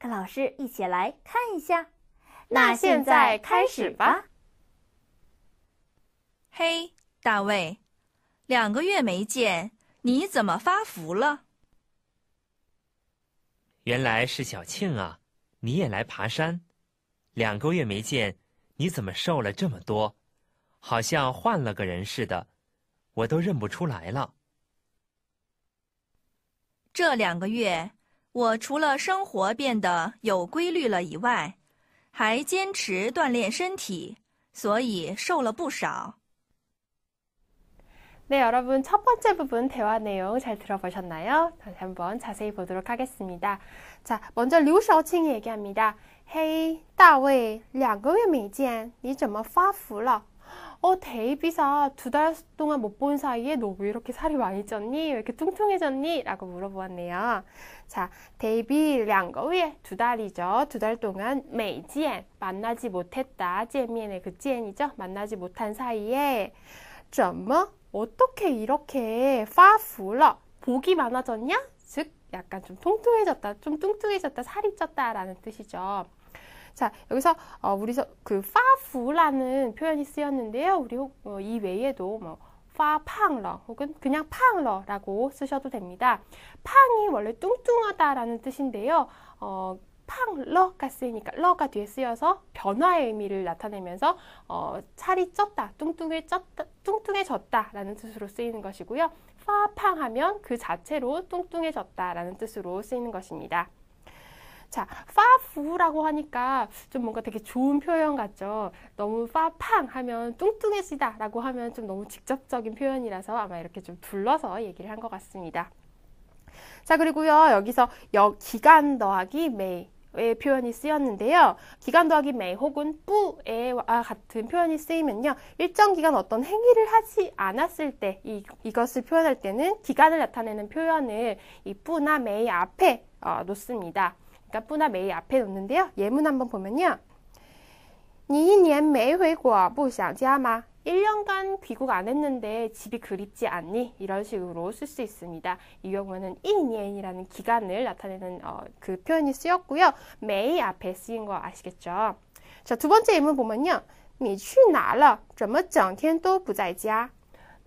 跟老师一起来看一下，那现在开始吧。嘿，大卫，两个月没见，你怎么发福了？原来是小庆啊，你也来爬山？两个月没见，你怎么瘦了这么多？好像换了个人似的，我都认不出来了。这两个月。我除了生活变得有规律了以外，还坚持锻炼身体，所以瘦了不少。네여러분첫번째부분대화내용잘들어보셨나요다시한번자세히보도록하겠습니다자먼저류샤오얘기합니다헤이다웨이두달동안못본사이에너무이렇게살이많이쪘니왜이렇게뚱뚱해졌니라고물어보았네요 자, 데뷔 량거위에 두 달이죠. 두 달 동안 매지엔 만나지 못했다. 지엔미엔의 그 지엔이죠. 만나지 못한 사이에 怎么 어떻게 이렇게 파풀러 복이 많아졌냐? 즉 약간 좀 통통해졌다, 좀 뚱뚱해졌다, 살이 쪘다라는 뜻이죠. 자, 여기서 어, 우리 그 파푸라는 표현이 쓰였는데요. 우리 어, 이 외에도 뭐 파팡러 혹은 그냥 팡러라고 쓰셔도 됩니다. 팡이 원래 뚱뚱하다라는 뜻인데요. 어, 팡러가 쓰이니까 러가 뒤에 쓰여서 변화의 의미를 나타내면서 어, 살이 쪘다, 뚱뚱해쪘다 뚱뚱해졌다라는 뜻으로 쓰이는 것이고요. 파팡하면 그 자체로 뚱뚱해졌다라는 뜻으로 쓰이는 것입니다. 자, 파푸라고 하니까 좀 뭔가 되게 좋은 표현 같죠. 너무 파팡 하면 뚱뚱해지다라고 하면 좀 너무 직접적인 표현이라서 아마 이렇게 좀 둘러서 얘기를 한 것 같습니다. 자, 그리고요. 여기서 여 기간 더하기 매의 표현이 쓰였는데요. 기간 더하기 매 혹은 뿌에와 같은 표현이 쓰이면요. 일정 기간 어떤 행위를 하지 않았을 때 이, 이것을 표현할 때는 기간을 나타내는 표현을 이 뿌나 매의 앞에 어, 놓습니다. 그러니까 뿌나 메이 앞에 놓는데요. 예문 한번 보면요. 你一年没回国不想家吗? 1년간 귀국 안 했는데 집이 그립지 않니? 이런 식으로 쓸 수 있습니다. 이 경우는 1년이라는 기간을 나타내는 어, 그 표현이 쓰였고요. 매일 앞에 쓰인 거 아시겠죠? 자, 두 번째 예문 보면요. 你去哪了?怎么整天都不在家?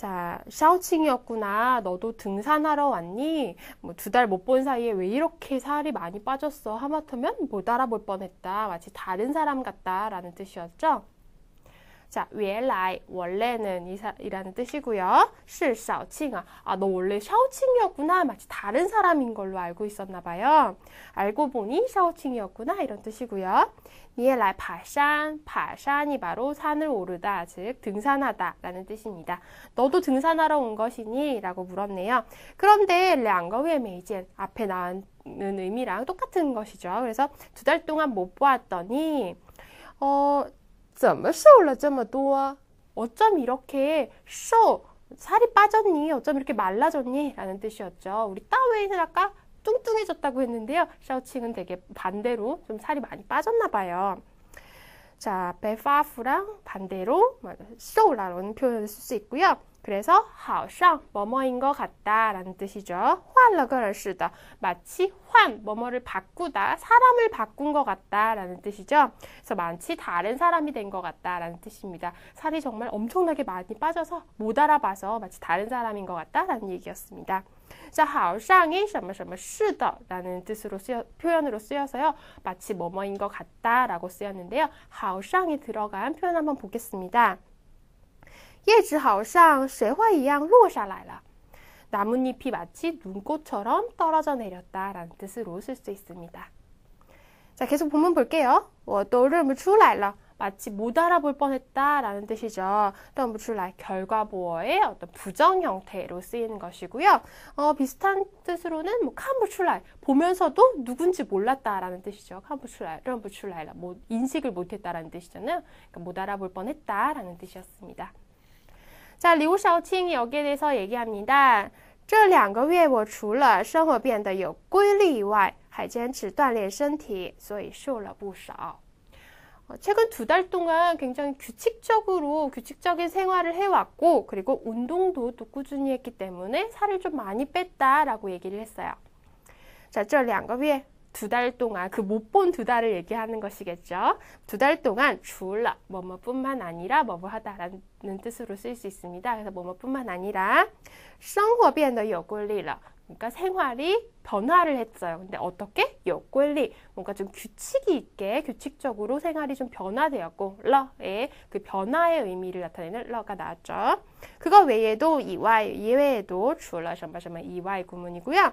자, 샤오칭이었구나. 너도 등산하러 왔니? 뭐두달 못 본 사이에 왜 이렇게 살이 많이 빠졌어? 하마터면 못 알아볼 뻔했다. 마치 다른 사람 같다. 라는 뜻이었죠. 자, 原来 원래는 이라는 뜻이고요. 실小庆칭 아, 아, 너 원래 샤오칭이었구나. 마치 다른 사람인 걸로 알고 있었나 봐요. 알고 보니 샤오칭이었구나 이런 뜻이고요. 你也来爬山,爬山이 바로 산을 오르다, 즉 등산하다라는 뜻입니다. 너도 등산하러 온 것이니? 라고 물었네요. 그런데 랑两个 메이젠 앞에 나온 는 의미랑 똑같은 것이죠. 그래서 두 달 동안 못 보았더니 어, 怎么瘦了这么多? 어쩜 이렇게 쇼 살이 빠졌니? 어쩜 이렇게 말라졌니? 라는 뜻이었죠. 우리 따웨이는 아까 뚱뚱해졌다고 했는데요. 샤오칭은 되게 반대로 좀 살이 많이 빠졌나 봐요. 자, 배파프랑 반대로 뭐 쇼라는 표현을 쓸 수 있고요. 그래서 好像 뭐뭐인 것 같다라는 뜻이죠. 换了个人似的 마치 换 뭐뭐를 바꾸다 사람을 바꾼 것 같다라는 뜻이죠. 그래서 마치 다른 사람이 된 것 같다라는 뜻입니다. 살이 정말 엄청나게 많이 빠져서 못 알아봐서 마치 다른 사람인 것 같다라는 얘기였습니다. 자, 好像이什么什么是的라는 뜻으로 쓰여, 표현으로 쓰여서요. 마치 뭐뭐인 것 같다라고 쓰였는데요. 好像이 들어간 표현 한번 보겠습니다. 叶子好像水花一样落下来了。나뭇잎이 마치 눈꽃처럼 떨어져 내렸다라는 뜻으로 쓸 수 있습니다. 자, 계속 본문 볼게요. 我都认不出来了。 어, 마치 못 알아볼 뻔했다라는 뜻이죠. 또한 무출라 결과 보어의 어떤 부정 형태로 쓰이는 것이고요. 어, 비슷한 뜻으로는 뭐 칸부출라 보면서도 누군지 몰랐다라는 뜻이죠. 칸부출라 런부출라라 뭐 인식을 못했다라는 뜻이잖아요. 그러니까 못 알아볼 뻔했다라는 뜻이었습니다. 자, 리우샤오칭이 여기에 대해서 얘기합니다. 这两个月我除了生活变得有规律以外，还坚持锻炼身体，所以瘦了不少。 최근 두 달 동안 굉장히 규칙적으로 규칙적인 생활을 해왔고 그리고 운동도 또 꾸준히 했기 때문에 살을 좀 많이 뺐다라고 얘기를 했어요. 자, 这两个月 두달 동안 그 못 본 두 달을 얘기하는 것이겠죠. 두 달 동안 주울라 뭐뭐뿐만 아니라 뭐뭐하다라는 뜻으로 쓸 수 있습니다. 그래서 뭐뭐뿐만 아니라 생활变得 有规律了. 그러니까 생활이 변화를 했어요. 근데 어떻게? 요꼴리 뭔가 좀 규칙이 있게 규칙적으로 생활이 좀 변화되었고 러의 그 변화의 의미를 나타내는 러가 나왔죠. 그거 외에도 이와 이외에도 주어什么什么이와의 울 구문이고요.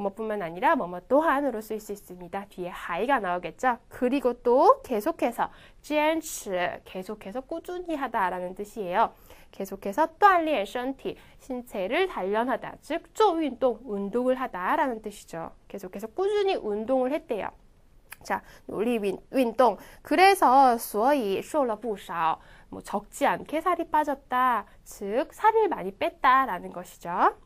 뭐뭐뿐만 아니라 뭐뭐 또한으로 쓸 수 있습니다. 뒤에 하이가 나오겠죠. 그리고 또 계속해서 坚츠 계속해서 꾸준히 하다라는 뜻이에요. 계속해서 또한리엔 션티 신체를 단련하다 즉 쪼운동 운동을 하다라는 뜻이죠. 계속해서 꾸준히 운동을 했대요. 자, 努力윈运动 그래서 수어이 쇼러 了不少뭐 적지 않게 살이 빠졌다 즉 살을 많이 뺐다라는 것이죠.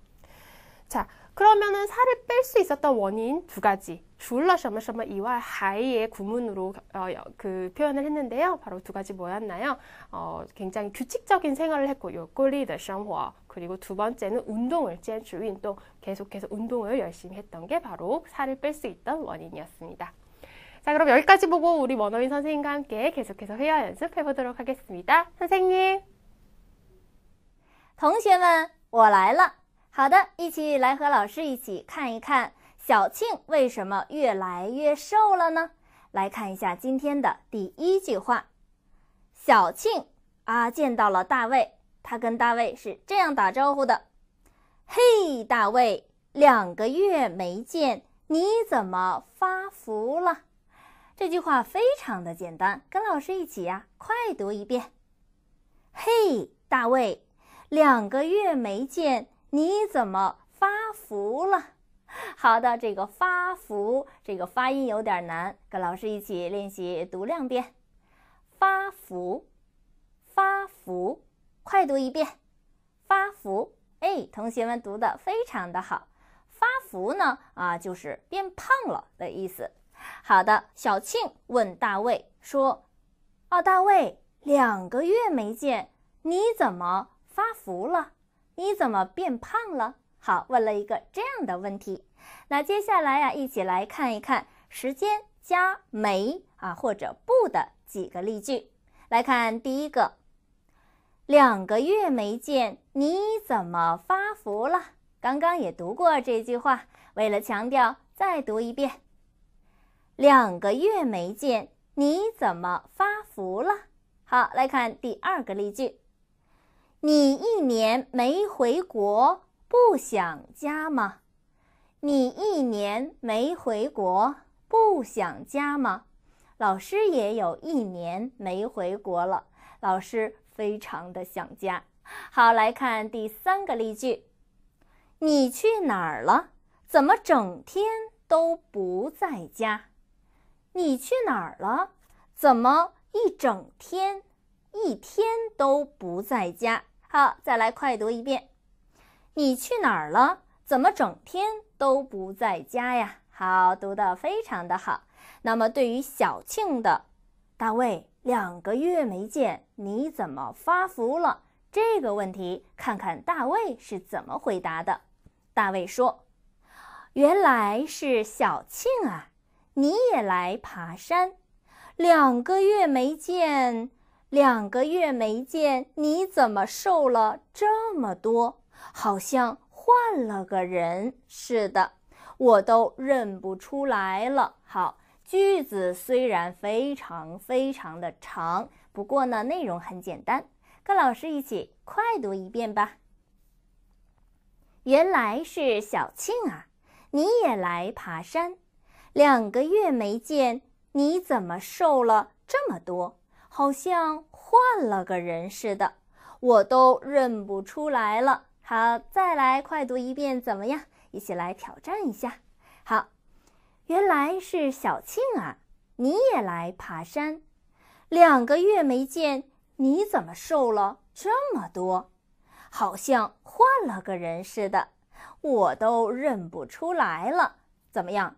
자, 그러면은 살을 뺄 수 있었던 원인 두 가지. 줄러 셔머셔머 이와 하이의 구문으로 어, 그 표현을 했는데요. 바로 두 가지 뭐였나요? 어, 굉장히 규칙적인 생활을 했고 요꼴리더 셔머 그리고 두 번째는 운동을 짠주 운동 계속해서 운동을 열심히 했던 게 바로 살을 뺄 수 있던 원인이었습니다. 자 그럼 여기까지 보고 우리 원어민 선생님과 함께 계속해서 회화 연습해 보도록 하겠습니다. 선생님, 同学们，我来了。好的，一起来和老师一起看一看小庆为什么越来越瘦了呢？来看一下今天的第一句话：小庆啊，见到了大卫，他跟大卫是这样打招呼的：“嘿，大卫，两个月没见，你怎么发福了？”这句话非常的简单，跟老师一起呀，快读一遍：“嘿，大卫，两个月没见。”你怎么发福了？好的，这个发福这个发音有点难，跟老师一起练习读两遍。发福，发福，快读一遍。发福，哎，同学们读的非常的好。发福呢，啊，就是变胖了的意思。好的，小庆问大卫说：“哦，大卫，两个月没见，你怎么发福了？”你怎么变胖了？好，问了一个这样的问题。那接下来呀，一起来看一看“时间加没啊或者不”的几个例句。来看第一个，两个月没见，你怎么发福了？刚刚也读过这句话，为了强调，再读一遍：两个月没见，你怎么发福了？好，来看第二个例句。你一年没回国，不想家吗？你一年没回国，不想家吗？老师也有一年没回国了，老师非常的想家。好，来看第三个例句：你去哪儿了？怎么整天都不在家？你去哪儿了？怎么一整天、一天都不在家？好，再来快读一遍。你去哪儿了？怎么整天都不在家呀？好，读的非常的好。那么，对于小庆的，大卫两个月没见，你怎么发福了？这个问题，看看大卫是怎么回答的。大卫说：“原来是小庆啊，你也来爬山，两个月没见。”两个月没见，你怎么瘦了这么多？好像换了个人似的，我都认不出来了。好，句子虽然非常非常的长，不过呢，内容很简单，跟老师一起快读一遍吧。原来是小庆啊，你也来爬山。两个月没见，你怎么瘦了这么多？好像换了个人似的，我都认不出来了。好，再来快读一遍，怎么样？一起来挑战一下。好，原来是小庆啊！你也来爬山？两个月没见，你怎么瘦了这么多？好像换了个人似的，我都认不出来了。怎么样？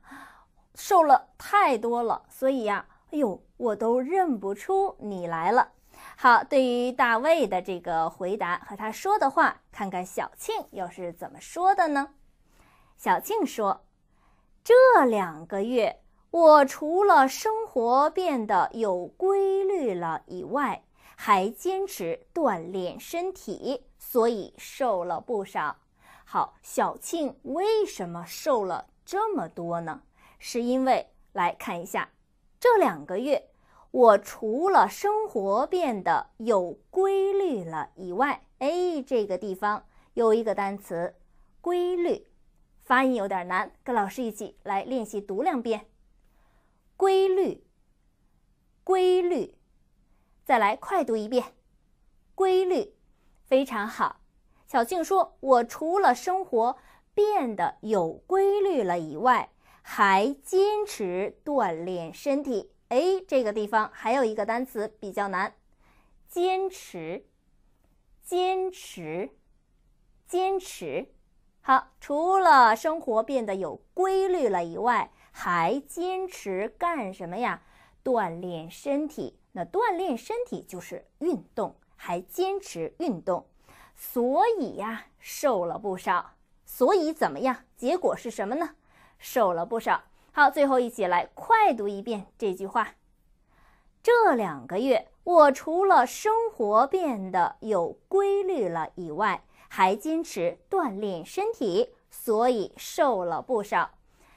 瘦了太多了，所以呀。哎呦，我都认不出你来了。好，对于大卫的这个回答和他说的话，看看小庆又是怎么说的呢？小庆说：“这两个月我除了生活变得有规律了以外，还坚持锻炼身体，所以瘦了不少。”好，小庆为什么瘦了这么多呢？是因为来看一下。这两个月，我除了生活变得有规律了以外，哎，这个地方有一个单词“规律”，发音有点难，跟老师一起来练习读两遍，“规律”，“规律”，再来快读一遍，“规律”，非常好。小静说：“我除了生活变得有规律了以外。”还坚持锻炼身体。哎，这个地方还有一个单词比较难，坚持，坚持，坚持。好，除了生活变得有规律了以外，还坚持干什么呀？锻炼身体。那锻炼身体就是运动，还坚持运动，所以呀，瘦了不少。所以怎么样？结果是什么呢？瘦了不少。好，最后一起来快读一遍这句话。这两个月，我除了生活变得有规律了以外，还坚持锻炼身体，所以瘦了不少。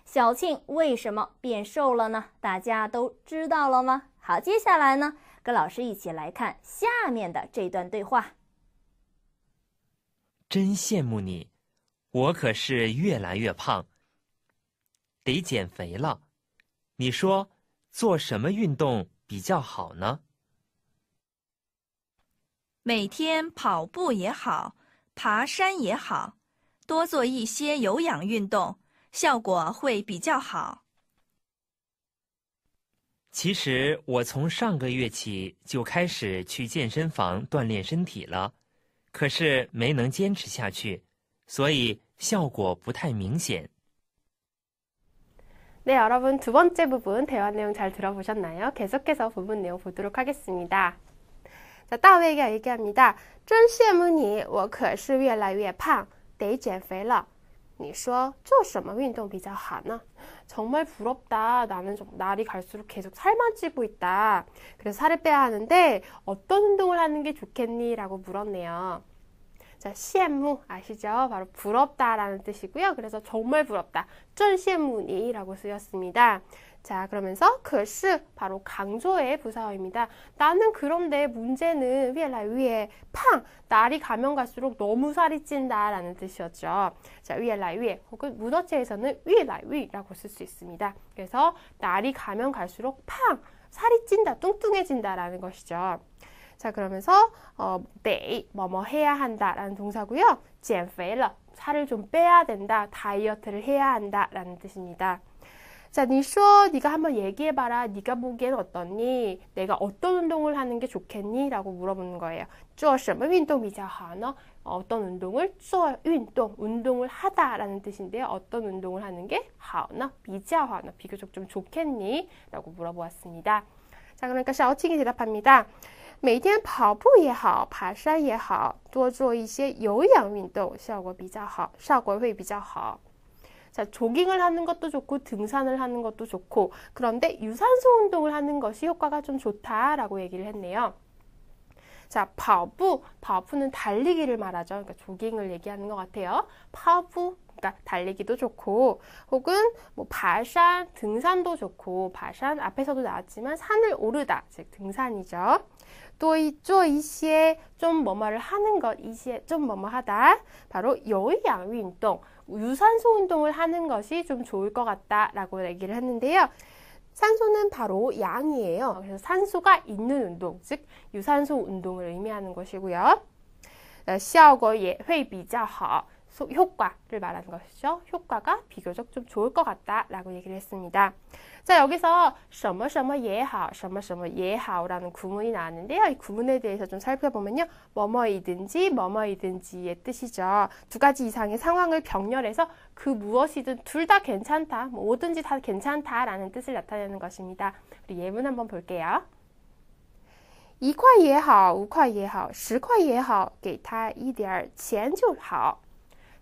小庆为什么变瘦了呢？大家都知道了吗？好，接下来呢，跟老师一起来看下面的这段对话。真羡慕你，我可是越来越胖。得减肥了，你说做什么运动比较好呢？每天跑步也好，爬山也好，多做一些有氧运动，效果会比较好。其实我从上个月起就开始去健身房锻炼身体了，可是没能坚持下去，所以效果不太明显。 네, 여러분 두 번째 부분 대화 내용 잘 들어보셨나요? 계속해서 부분 내용 보도록 하겠습니다. 자, 다웨이가 얘기합니다. 真羡慕你,我可是越来越胖,得减肥了.你说做什么运动比较好呢? 정말 부럽다. 나는 좀 날이 갈수록 계속 살만 찌고 있다. 그래서 살을 빼야 하는데 어떤 운동을 하는 게 좋겠니? 라고 물었네요. 자, 시엠무 아시죠? 바로 부럽다라는 뜻이고요. 그래서 정말 부럽다. 쩐시엠무니라고 쓰였습니다. 자, 그러면서 글스 그 바로 강조의 부사어입니다. 나는 그런데 문제는 위에라 위에 팡 날이 가면 갈수록 너무 살이 찐다라는 뜻이었죠. 자, 위에라 위에 혹은 문어체에서는 위에라 위라고 쓸 수 있습니다. 그래서 날이 가면 갈수록 팡 살이 찐다, 뚱뚱해진다라는 것이죠. 자, 그러면서 어, 네, 뭐뭐 뭐 해야 한다라는 동사고요. 减肥了, 살을 좀 빼야 된다, 다이어트를 해야 한다라는 뜻입니다. 자, 니쇼, 네가 한번 얘기해봐라. 네가 보기엔 어떻니? 내가 어떤 운동을 하는 게 좋겠니? 라고 물어보는 거예요. 做什么运动比较好呢? 어떤 운동을 做运动, 운동을 하다라는 뜻인데요. 어떤 운동을 하는 게하呢比자화呢 비교적 좀 좋겠니? 라고 물어보았습니다. 자, 그러니까 샤오칭이 대답합니다. 每天跑步也好，爬山也好，多做一些有氧运动，效果比较好，效果会比较好。자, 조깅을 하는 것도 좋고 등산을 하는 것도 좋고 그런데 유산소 운동을 하는 것이 효과가 좀 좋다라고 얘기를 했네요. 자, 跑步, 跑步는 달리기를 말하죠. 그러니까 조깅을 얘기하는 것 같아요. 파부, 그러니까 달리기도 좋고 혹은 뭐 바산 등산도 좋고 바산 앞에서도 나왔지만 산을 오르다 즉 등산이죠. 또이 쪼이시에 좀 뭐뭐를 하는 것, 이시에 좀 뭐 뭐 하다. 바로 여의양 운동, 유산소 운동을 하는 것이 좀 좋을 것 같다라고 얘기를 했는데요. 산소는 바로 양이에요. 그래서 산소가 있는 운동, 즉 유산소 운동을 의미하는 것이고요. 效果也会比较好。 효과를 말하는 것이죠. 효과가 비교적 좀 좋을 것 같다라고 얘기를 했습니다. 자, 여기서 什么什么也好,什么什么也好라는 구문이 나왔는데요. 이 구문에 대해서 좀 살펴보면요. 뭐뭐이든지 뭐뭐이든지의 뜻이죠. 두 가지 이상의 상황을 병렬해서 그 무엇이든 둘 다 괜찮다, 뭐 뭐든지 다 괜찮다라는 뜻을 나타내는 것입니다. 우리 예문 한번 볼게요. 一块也好,五块也好,十块也好,给他一点钱就好.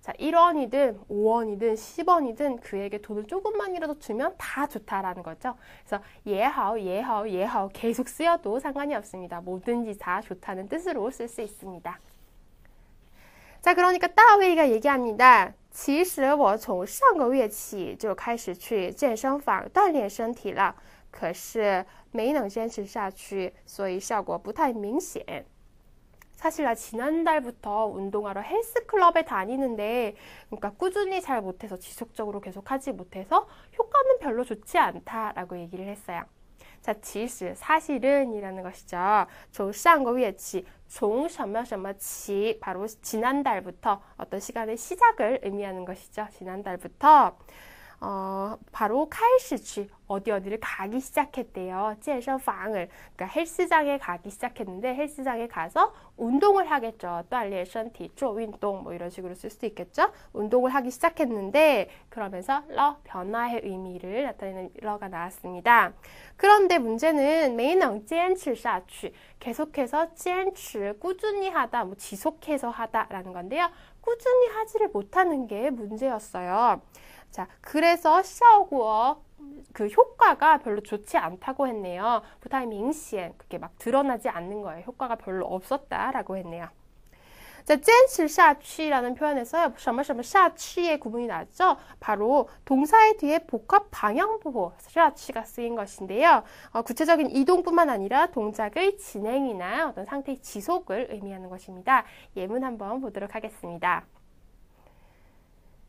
자, 1원이든 5원이든 10원이든 그에게 돈을 조금만이라도 주면 다 좋다라는 거죠. 그래서 예하오, 예하오, 예하오 계속 쓰여도 상관이 없습니다. 뭐든지 다 좋다는 뜻으로 쓸 수 있습니다. 자, 그러니까 따웨이가 얘기합니다. 其实我从上个月起就开始去健身房锻炼身体了，可是没能坚持下去，所以效果不太明显。 사실 나 지난달부터 운동하러 헬스클럽에 다니는데 그러니까 꾸준히 잘 못해서 지속적으로 계속 하지 못해서 효과는 별로 좋지 않다라고 얘기를 했어요. 자, 其实 사실은이라는 것이죠. 从거위에起종什么什么起 바로 지난달부터 어떤 시간의 시작을 의미하는 것이죠. 지난달부터 어, 바로 칼시치 어디 어디를 가기 시작했대요. 그래서 방을 그러니까 헬스장에 가기 시작했는데 헬스장에 가서 운동을 하겠죠. 또알리에 션티조 운동 뭐 이런 식으로 쓸 수도 있겠죠. 운동을 하기 시작했는데 그러면서 러 변화의 의미를 나타내는 러가 나왔습니다. 그런데 문제는 메인은 젠엔칠사취 계속해서 젠엔 꾸준히 하다 뭐 지속해서 하다라는 건데요. 꾸준히 하지를 못하는 게 문제였어요. 자, 그래서 샤오구어 그 효과가 별로 좋지 않다고 했네요. 부타이밍시엔 그게 막 드러나지 않는 거예요. 효과가 별로 없었다라고 했네요. 자, 젠실샤취라는 표현에서 什么什么샤취의 구분이 나죠. 바로 동사의 뒤에 복합 방향 보호 샤취가 쓰인 것인데요. 어, 구체적인 이동뿐만 아니라 동작의 진행이나 어떤 상태의 지속을 의미하는 것입니다. 예문 한번 보도록 하겠습니다.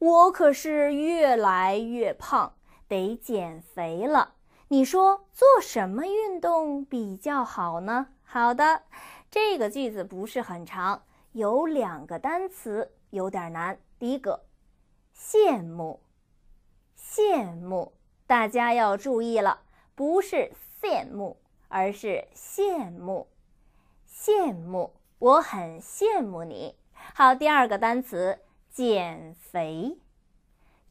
我可是越来越胖，得减肥了。你说做什么运动比较好呢？好的，这个句子不是很长，有两个单词有点难。第一个，羡慕，羡慕，大家要注意了，不是羡慕，而是羡慕，羡慕。我很羡慕你。好，第二个单词。减肥，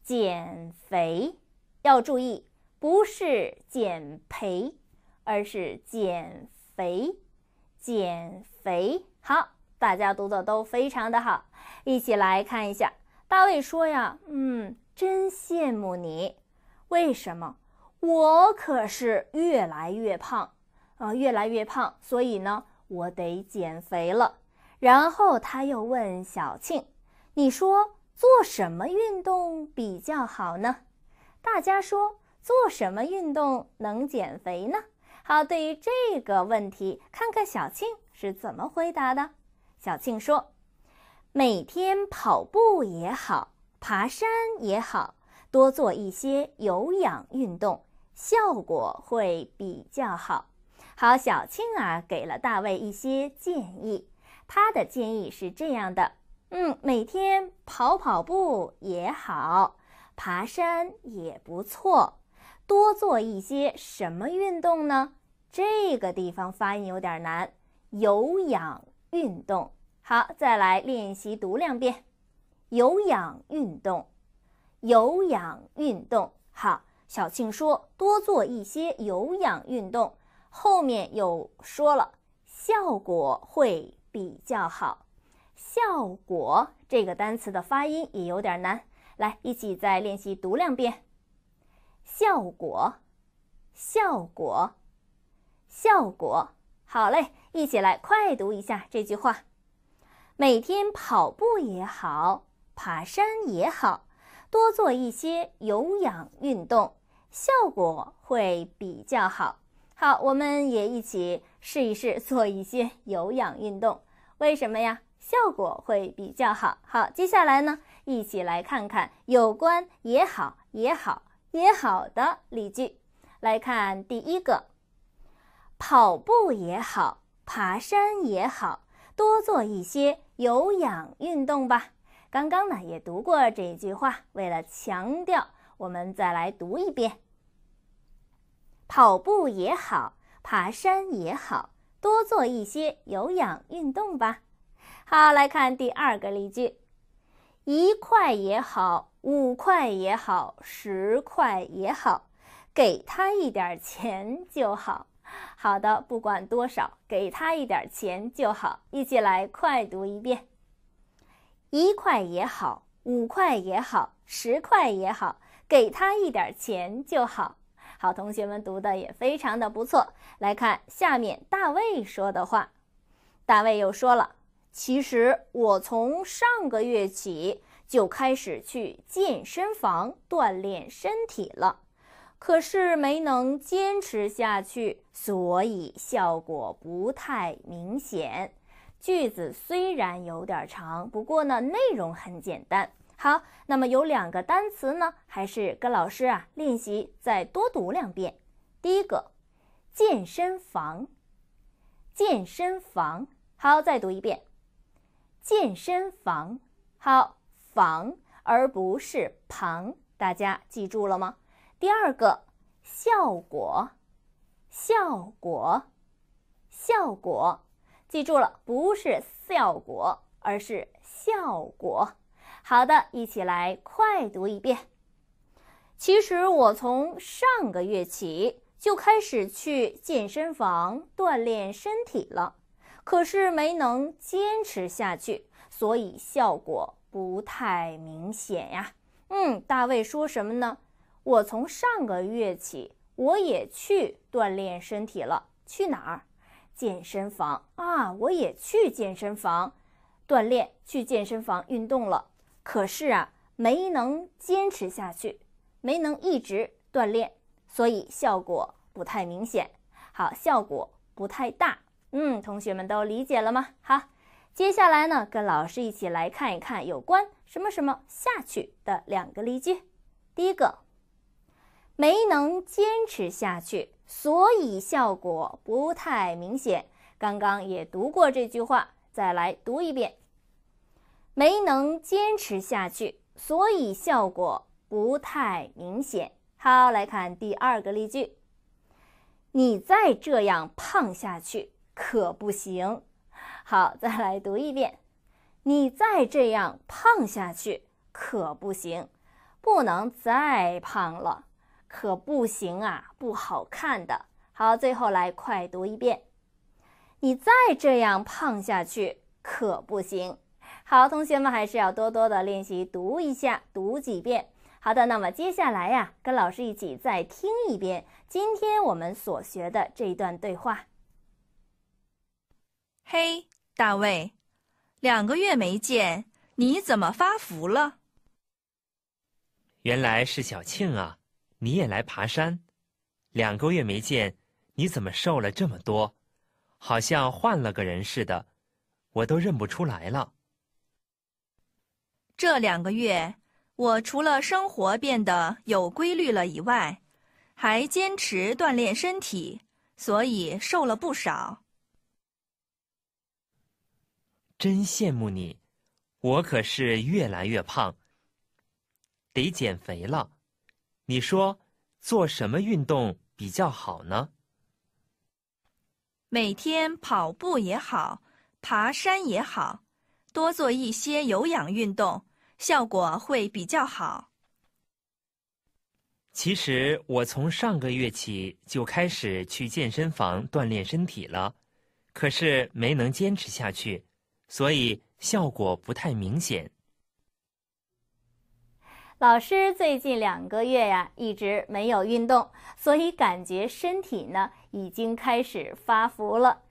减肥要注意，不是减肥，而是减肥，减肥。好，大家读的都非常的好，一起来看一下。大卫说呀：“嗯，真羡慕你，为什么？我可是越来越胖啊，越来越胖，所以呢，我得减肥了。”然后他又问小庆。你说做什么运动比较好呢？大家说做什么运动能减肥呢？好，对于这个问题，看看小庆是怎么回答的。小庆说：“每天跑步也好，爬山也好，多做一些有氧运动，效果会比较好。”好，小庆啊，给了大卫一些建议。他的建议是这样的。嗯，每天跑跑步也好，爬山也不错，多做一些什么运动呢？这个地方发音有点难，有氧运动。好，再来练习读两遍，有氧运动，有氧运动。好，小庆说多做一些有氧运动，后面又说了效果会比较好。效果这个单词的发音也有点难，来一起再练习读两遍。效果，效果，效果，好嘞！一起来快读一下这句话：每天跑步也好，爬山也好，多做一些有氧运动，效果会比较好。好，我们也一起试一试做一些有氧运动，为什么呀？效果会比较好。好，接下来呢，一起来看看有关“也好，也好，也好的”例句。来看第一个：跑步也好，爬山也好，多做一些有氧运动吧。刚刚呢也读过这一句话，为了强调，我们再来读一遍：跑步也好，爬山也好，多做一些有氧运动吧。好，来看第二个例句，一块也好，五块也好，十块也好，给他一点钱就好。好的，不管多少，给他一点钱就好。一起来快读一遍，一块也好，五块也好，十块也好，给他一点钱就好。好，同学们读的也非常的不错。来看下面大卫说的话，大卫又说了。其实我从上个月起就开始去健身房锻炼身体了，可是没能坚持下去，所以效果不太明显。句子虽然有点长，不过呢内容很简单。好，那么有两个单词呢，还是跟老师啊练习再多读两遍。第一个，健身房，健身房。好，再读一遍。健身房，好房而不是旁，大家记住了吗？第二个效果，效果，效果，记住了，不是效果，而是效果。好的，一起来快读一遍。其实我从上个月起就开始去健身房锻炼身体了。可是没能坚持下去，所以效果不太明显呀。嗯，大卫说什么呢？我从上个月起，我也去锻炼身体了。去哪儿？健身房啊！我也去健身房锻炼，去健身房运动了。可是啊，没能坚持下去，没能一直锻炼，所以效果不太明显。好，效果不太大。嗯，同学们都理解了吗？好，接下来呢，跟老师一起来看一看有关“什么什么下去”的两个例句。第一个，没能坚持下去，所以效果不太明显。刚刚也读过这句话，再来读一遍。没能坚持下去，所以效果不太明显。好，来看第二个例句。你再这样胖下去。可不行，好，再来读一遍。你再这样胖下去可不行，不能再胖了，可不行啊，不好看的。好，最后来快读一遍。你再这样胖下去可不行。好，同学们还是要多多的练习读一下，读几遍。好的，那么接下来呀，跟老师一起再听一遍今天我们所学的这段对话。嘿，大卫，两个月没见，你怎么发福了？原来是小庆啊，你也来爬山？两个月没见，你怎么瘦了这么多？好像换了个人似的，我都认不出来了。这两个月，我除了生活变得有规律了以外，还坚持锻炼身体，所以瘦了不少。真羡慕你，我可是越来越胖，得减肥了。你说做什么运动比较好呢？每天跑步也好，爬山也好，多做一些有氧运动，效果会比较好。其实我从上个月起就开始去健身房锻炼身体了，可是没能坚持下去。所以效果不太明显。老师最近两个月呀，一直没有运动，所以感觉身体呢已经开始发福了。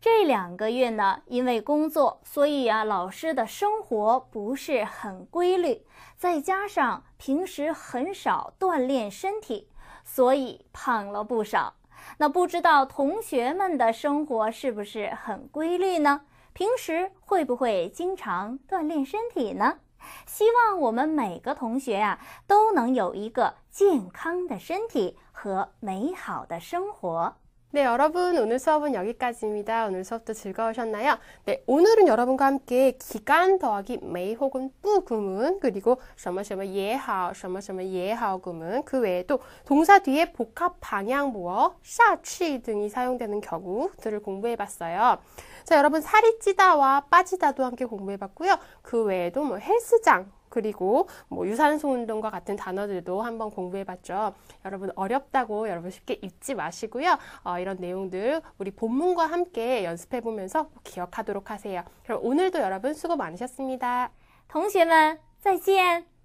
这两个月呢，因为工作，所以啊，老师的生活不是很规律，再加上平时很少锻炼身体，所以胖了不少。那不知道同学们的生活是不是很规律呢？平时会不会经常锻炼身体呢？希望我们每个同学呀，都能有一个健康的身体和美好的生活。 네, 여러분 오늘 수업은 여기까지입니다. 오늘 수업도 즐거우셨나요? 네, 오늘은 여러분과 함께 기간 더하기 매 혹은 뿌 구문 그리고 什么什么也好,什么什么也好 예, 예, 구문 그 외에도 동사 뒤에 복합 방향 모어, 샤취 등이 사용되는 경우들을 공부해봤어요. 자, 여러분 살이 찌다와 빠지다도 함께 공부해봤고요. 그 외에도 뭐 헬스장 그리고 뭐 유산소 운동과 같은 단어들도 한번 공부해 봤죠. 여러분 어렵다고 여러분 쉽게 잊지 마시고요. 어, 이런 내용들 우리 본문과 함께 연습해 보면서 기억하도록 하세요. 그럼 오늘도 여러분 수고 많으셨습니다. 同学们,再见!